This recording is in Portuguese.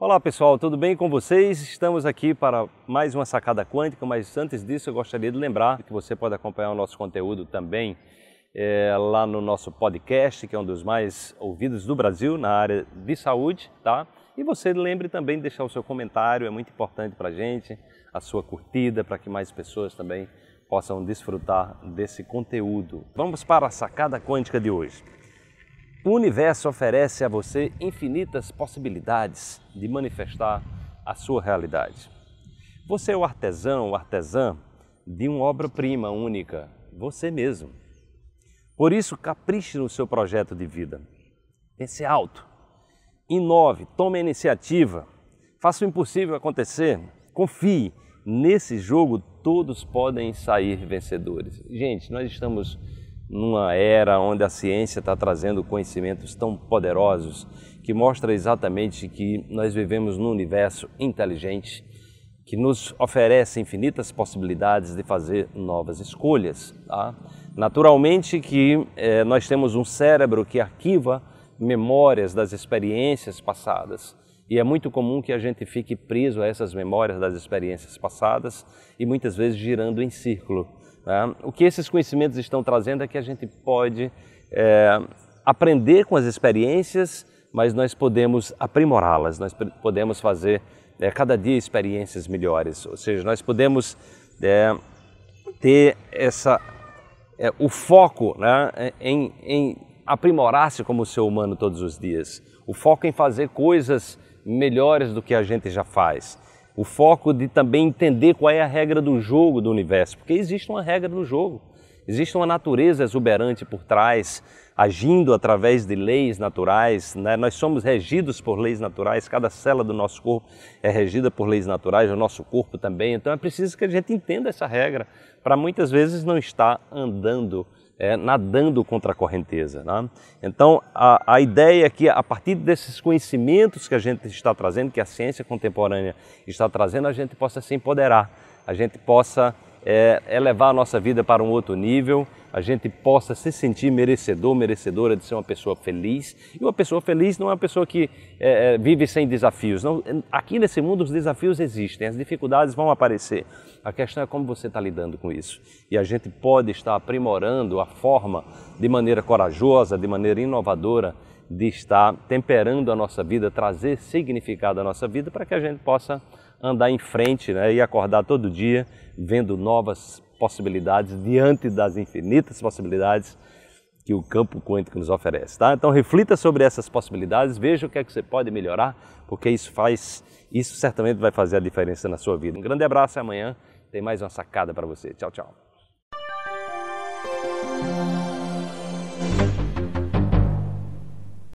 Olá pessoal, tudo bem com vocês? Estamos aqui para mais uma sacada quântica, mas antes disso eu gostaria de lembrar que você pode acompanhar o nosso conteúdo também é, lá no nosso podcast, que é um dos mais ouvidos do Brasil na área de saúde, tá? E você lembre também de deixar o seu comentário, é muito importante para a gente, a sua curtida, para que mais pessoas também possam desfrutar desse conteúdo. Vamos para a sacada quântica de hoje. O universo oferece a você infinitas possibilidades de manifestar a sua realidade. Você é o artesão, o artesã de uma obra-prima única, você mesmo. Por isso, capriche no seu projeto de vida. Pense alto, inove, tome a iniciativa, faça o impossível acontecer, confie. Nesse jogo, todos podem sair vencedores. Gente, nós estamos numa era onde a ciência está trazendo conhecimentos tão poderosos que mostra exatamente que nós vivemos num universo inteligente que nos oferece infinitas possibilidades de fazer novas escolhas. Tá? Naturalmente que eh, nós temos um cérebro que arquiva memórias das experiências passadas. E é muito comum que a gente fique preso a essas memórias das experiências passadas e muitas vezes girando em círculo. Tá? O que esses conhecimentos estão trazendo é que a gente pode é, aprender com as experiências, mas nós podemos aprimorá-las, nós podemos fazer é, cada dia experiências melhores, ou seja, nós podemos é, ter essa, é, o foco né, em, em aprimorar-se como ser humano todos os dias, o foco é em fazer coisas melhores do que a gente já faz o foco de também entender qual é a regra do jogo do universo, porque existe uma regra do jogo, existe uma natureza exuberante por trás, agindo através de leis naturais. Né? Nós somos regidos por leis naturais, cada célula do nosso corpo é regida por leis naturais, o nosso corpo também. Então é preciso que a gente entenda essa regra, para muitas vezes não estar andando é, nadando contra a correnteza. Né? Então, a, a ideia é que a partir desses conhecimentos que a gente está trazendo, que a ciência contemporânea está trazendo, a gente possa se empoderar, a gente possa é, é levar a nossa vida para um outro nível, a gente possa se sentir merecedor, merecedora de ser uma pessoa feliz. E uma pessoa feliz não é uma pessoa que é, é, vive sem desafios. Não, aqui nesse mundo os desafios existem, as dificuldades vão aparecer. A questão é como você está lidando com isso. E a gente pode estar aprimorando a forma, de maneira corajosa, de maneira inovadora, de estar temperando a nossa vida, trazer significado à nossa vida para que a gente possa andar em frente né, e acordar todo dia vendo novas possibilidades diante das infinitas possibilidades que o campo quântico nos oferece, tá? Então reflita sobre essas possibilidades, veja o que é que você pode melhorar, porque isso faz, isso certamente vai fazer a diferença na sua vida. Um grande abraço e amanhã tem mais uma sacada para você. Tchau, tchau.